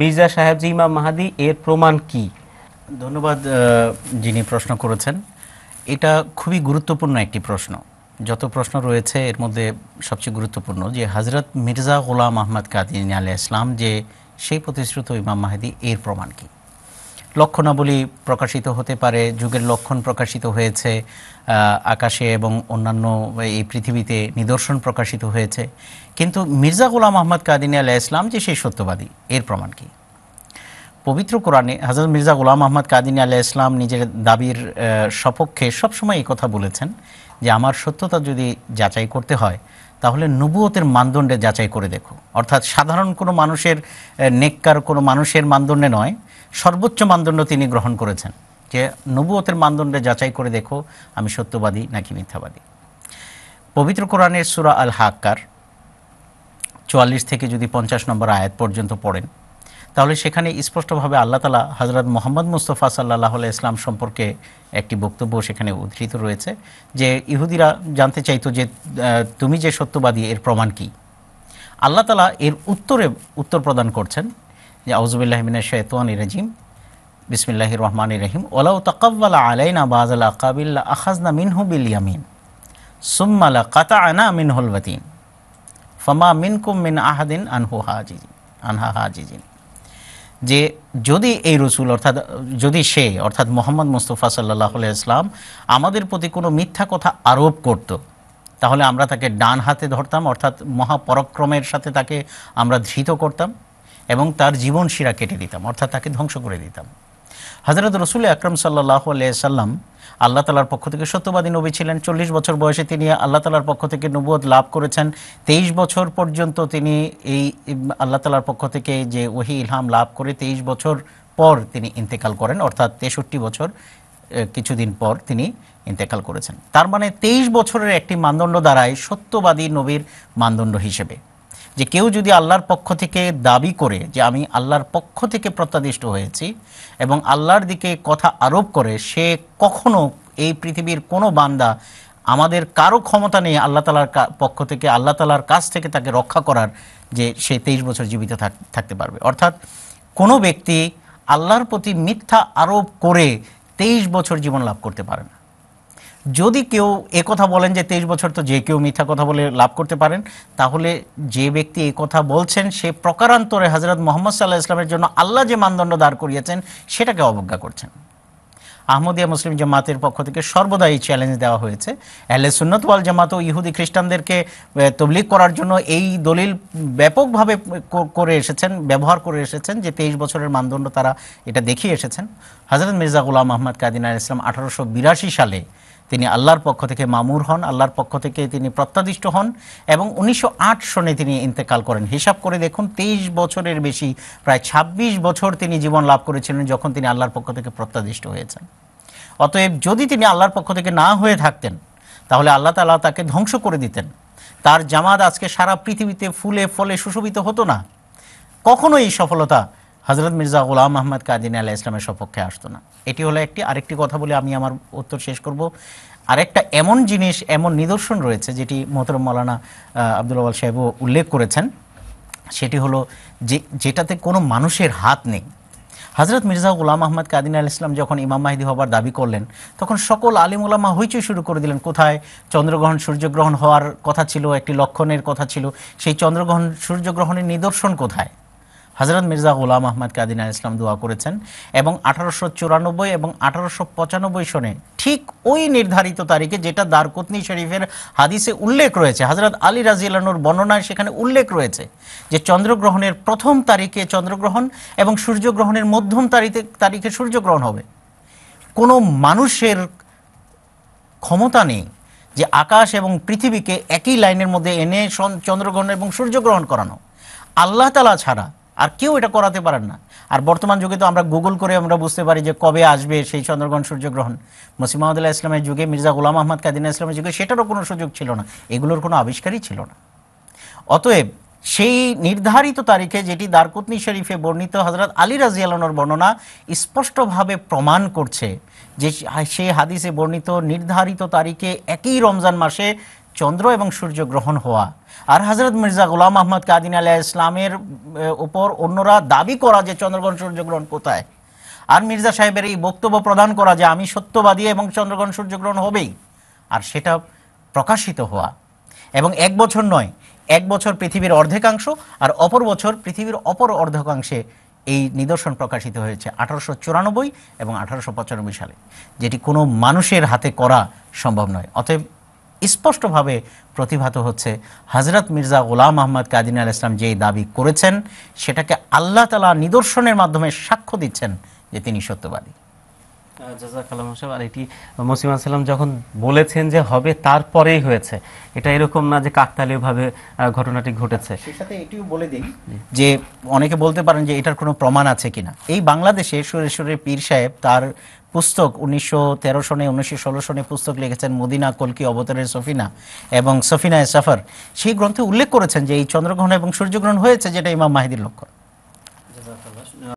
মির্জা সাহেব জিমা ইমাম মাহাদি এর প্রমাণ কি ধন্যবাদ যিনি প্রশ্ন করেছেন এটা খুবই গুরুত্বপূর্ণ একটি প্রশ্ন যত প্রশ্ন রয়েছে এর মধ্যে সবচেয়ে গুরুত্বপূর্ণ যে হজরত মির্জা গোলাম আহমদ কাদিন আলিয়া ইসলাম যে সেই প্রতিশ্রুত ইমাম মাহাদি এর প্রমাণ কী লক্ষণাবলী প্রকাশিত হতে পারে যুগের লক্ষণ প্রকাশিত হয়েছে আকাশে এবং অন্যান্য এই পৃথিবীতে নিদর্শন প্রকাশিত হয়েছে কিন্তু মির্জা গোলাম আহমদ কাদিনী আলাহ ইসলাম যে সেই সত্যবাদী এর প্রমাণ কি পবিত্র কোরআনে হাজরত মির্জা গোলাম আহমদ কাদিনী আলাহ ইসলাম নিজের দাবির সপক্ষে সবসময় এই কথা বলেছেন যে আমার সত্যতা যদি যাচাই করতে হয় তাহলে নবুয়তের মানদণ্ডে যাচাই করে দেখো অর্থাৎ সাধারণ কোনো মানুষের নেককার কোনো মানুষের মানদণ্ডে নয় সর্বোচ্চ মানদণ্ড তিনি গ্রহণ করেছেন যে নবুয়তের মানদণ্ডে যাচাই করে দেখো আমি সত্যবাদী নাকি মিথ্যাবাদী পবিত্র কোরআনের সুরা আল হাক্কার চুয়াল্লিশ থেকে যদি পঞ্চাশ নম্বর আয়াত পর্যন্ত পড়েন তাহলে সেখানে স্পষ্টভাবে আল্লাহ তালা হজরত মোহাম্মদ মুস্তফা সাল্লাহ ইসলাম সম্পর্কে একটি বক্তব্য সেখানে উদ্ধৃত রয়েছে যে ইহুদিরা জানতে চাইতো যে তুমি যে সত্যবাদী এর প্রমাণ কী আল্লাহ তালা এর উত্তরে উত্তর প্রদান করছেন যে বিসমিল্লাহ রহমান রহিম ওলাউ তকব্বালা আলাইনা বাজাল আকাবিল্লা আখাজনা মিনহু বিল ইয়ামিন সুম্মালা কাতা আনা মিন হলবতিন ফমা মিনকুম মিন আহাদিন আনহু হাজিজিন আনহা হাজিজিন যে যদি এই রসুল অর্থাৎ যদি সে অর্থাৎ মোহাম্মদ মুস্তফা সাল্লাহ ইসলাম আমাদের প্রতি কোনো মিথ্যা কথা আরোপ করত তাহলে আমরা তাকে ডান হাতে ধরতাম অর্থাৎ মহাপরাক্রমের সাথে তাকে আমরা ধৃত করতাম এবং তার জীবন শিরা কেটে দিতাম অর্থাৎ তাকে ধ্বংস করে দিতাম হজরত রসুল আকরম সাল্লাহ সাল্লাম আল্লাহ তালার পক্ষ থেকে সত্যবাদী নবী ছিলেন চল্লিশ বছর বয়সে তিনি আল্লাহ তালার পক্ষ থেকে নবুয় লাভ করেছেন তেইশ বছর পর্যন্ত তিনি এই আল্লাহ তালার পক্ষ থেকে যে ওহি ইলহাম লাভ করে তেইশ বছর পর তিনি ইন্তেকাল করেন অর্থাৎ তেষট্টি বছর কিছুদিন পর তিনি ইন্তেকাল করেছেন তার মানে তেইশ বছরের একটি মানদণ্ড দ্বারায় সত্যবাদী নবীর মানদণ্ড হিসেবে যে কেউ যদি আল্লাহর পক্ষ থেকে দাবি করে যে আমি আল্লাহর পক্ষ থেকে প্রত্যাদিষ্ট হয়েছি এবং আল্লাহর দিকে কথা আরোপ করে সে কখনো এই পৃথিবীর কোনো বান্দা আমাদের কারো ক্ষমতা নেই আল্লাহ তালার পক্ষ থেকে আল্লাহ তালার কাছ থেকে তাকে রক্ষা করার যে সে তেইশ বছর জীবিত থাকতে পারবে অর্থাৎ কোনো ব্যক্তি আল্লাহর প্রতি মিথ্যা আরোপ করে তেইশ বছর জীবন লাভ করতে পারে না যদি কেউ কথা বলেন যে তেইশ বছর তো যে কেউ মিথ্যা কথা বলে লাভ করতে পারেন তাহলে যে ব্যক্তি কথা বলছেন সে প্রকারান্তরে হজরত মোহাম্মদ সাল্লাহ ইসলামের জন্য আল্লাহ যে মানদণ্ড দাঁড় করিয়েছেন সেটাকে অবজ্ঞা করছেন আহমদিয়া মুসলিম জামাতের পক্ষ থেকে সর্বদা এই চ্যালেঞ্জ দেওয়া হয়েছে এহলে সুন্নত ওয়াল জামাত ও ইহুদি খ্রিস্টানদেরকে তবলিগ করার জন্য এই দলিল ব্যাপকভাবে করে এসেছেন ব্যবহার করে এসেছেন যে তেইশ বছরের মানদণ্ড তারা এটা দেখিয়ে এসেছেন হজরত মির্জা গুলাম আহমদ আল ইসলাম আঠারোশো সালে তিনি আল্লাহর পক্ষ থেকে মামুর হন আল্লাহর পক্ষ থেকে তিনি প্রত্যাদিষ্ট হন এবং উনিশশো সনে তিনি ইন্তেকাল করেন হিসাব করে দেখুন তেইশ বছরের বেশি প্রায় ২৬ বছর তিনি জীবন লাভ করেছিলেন যখন তিনি আল্লাহর পক্ষ থেকে প্রত্যাদিষ্ট হয়েছেন অতএব যদি তিনি আল্লাহর পক্ষ থেকে না হয়ে থাকতেন তাহলে আল্লাহ তালা তাকে ধ্বংস করে দিতেন তার জামাত আজকে সারা পৃথিবীতে ফুলে ফলে সুশোভিত হতো না কখনোই এই সফলতা হজরত মির্জা গুলাম আহমদ কাদিন আল্লাহ ইসলামের সপক্ষে আসতো না এটি হলো একটি আরেকটি কথা বলে আমি আমার উত্তর শেষ করব আরেকটা এমন জিনিস এমন নিদর্শন রয়েছে যেটি মোহতরম মৌলানা আব্দুল আওয়াল সাহেবও উল্লেখ করেছেন সেটি হলো যে যেটাতে কোনো মানুষের হাত নেই হজরত মির্জা গুলাম আহমদ কাদিন আল ইসলাম যখন ইমাম মাহিদি হবার দাবি করলেন তখন সকল আলিম উলামা হইচই শুরু করে দিলেন কোথায় চন্দ্রগ্রহণ সূর্যগ্রহণ হওয়ার কথা ছিল একটি লক্ষণের কথা ছিল সেই চন্দ্রগ্রহণ সূর্যগ্রহণের নিদর্শন কোথায় হজরত মির্জা গুলাম আহমদ কাদিন আল ইসলাম দোয়া করেছেন এবং আঠারোশো চুরানব্বই এবং আঠারোশো পঁচানব্বই সনে ঠিক ওই নির্ধারিত তারিখে যেটা দারকুতনি শরীফের হাদিসে উল্লেখ রয়েছে হজরত আলী রাজিলানুর বর্ণনায় সেখানে উল্লেখ রয়েছে যে চন্দ্রগ্রহণের প্রথম তারিখে চন্দ্রগ্রহণ এবং সূর্যগ্রহণের মধ্যম তারিখে তারিখে সূর্যগ্রহণ হবে কোনো মানুষের ক্ষমতা নেই যে আকাশ এবং পৃথিবীকে একই লাইনের মধ্যে এনে চন্দ্রগ্রহণ এবং সূর্যগ্রহণ করানো আল্লাহ তালা ছাড়া আর কেউ এটা করাতে পারেন না আর বর্তমান যুগে তো আমরা গুগল করে আমরা বুঝতে পারি যে কবে আসবে সেই চন্দ্রগ্রহণ সূর্যগ্রহণ মসিমাহদুল্লাহ ইসলামের যুগে মির্জা গুলাম আহমদ কাদিনা ইসলামের যুগে সেটারও কোনো সুযোগ ছিল না এগুলোর কোনো আবিষ্কারই ছিল না অতএব সেই নির্ধারিত তারিখে যেটি দারকুতনি শরীফে বর্ণিত হজরত আলী রাজি আলনোর বর্ণনা স্পষ্টভাবে প্রমাণ করছে যে সেই হাদিসে বর্ণিত নির্ধারিত তারিখে একই রমজান মাসে চন্দ্র এবং সূর্য গ্রহণ হওয়া আর হজরত মির্জা গুলাম আহমদ কাদিন আলিয়া ইসলামের উপর অন্যরা দাবি করা যে চন্দ্রগ্রহণ সূর্যগ্রহণ কোথায় আর মির্জা সাহেবের এই বক্তব্য প্রদান করা যে আমি সত্যবাদী এবং চন্দ্রগ্রহণ সূর্যগ্রহণ হবেই আর সেটা প্রকাশিত হওয়া এবং এক বছর নয় এক বছর পৃথিবীর অর্ধেকাংশ আর অপর বছর পৃথিবীর অপর অর্ধেকাংশে এই নিদর্শন প্রকাশিত হয়েছে আঠারোশো চুরানব্বই এবং আঠারোশো পঁচানব্বই সালে যেটি কোনো মানুষের হাতে করা সম্ভব নয় অতএব স্পষ্টভাবে প্রতিভাত হচ্ছে হজরত মির্জা গোলাম আহমদ কাদিন আল ইসলাম যেই দাবি করেছেন সেটাকে আল্লাহ তালা নিদর্শনের মাধ্যমে সাক্ষ্য দিচ্ছেন যে তিনি সত্যবাদী জাজাকালাম সাহেব আর এটি মসিমান সালাম যখন বলেছেন যে হবে তারপরেই হয়েছে এটা এরকম না যে কাকতালীয়ভাবে ঘটনাটি ঘটেছে সেটাতে এটিও বলে দিই যে অনেকে বলতে পারেন যে এটার কোনো প্রমাণ আছে কিনা এই বাংলাদেশে সুরেশ্বরের পীর সাহেব তার পুস্তক উনিশশো তেরো সনে উনিশশো ষোলো সনে পুস্তক লিখেছেন মদিনা কলকি অবতারের সফিনা এবং সফিনায় সাফার সেই গ্রন্থে উল্লেখ করেছেন যে এই চন্দ্রগ্রহণ এবং সূর্যগ্রহণ হয়েছে যেটা ইমাম মাহিদির লক্ষণ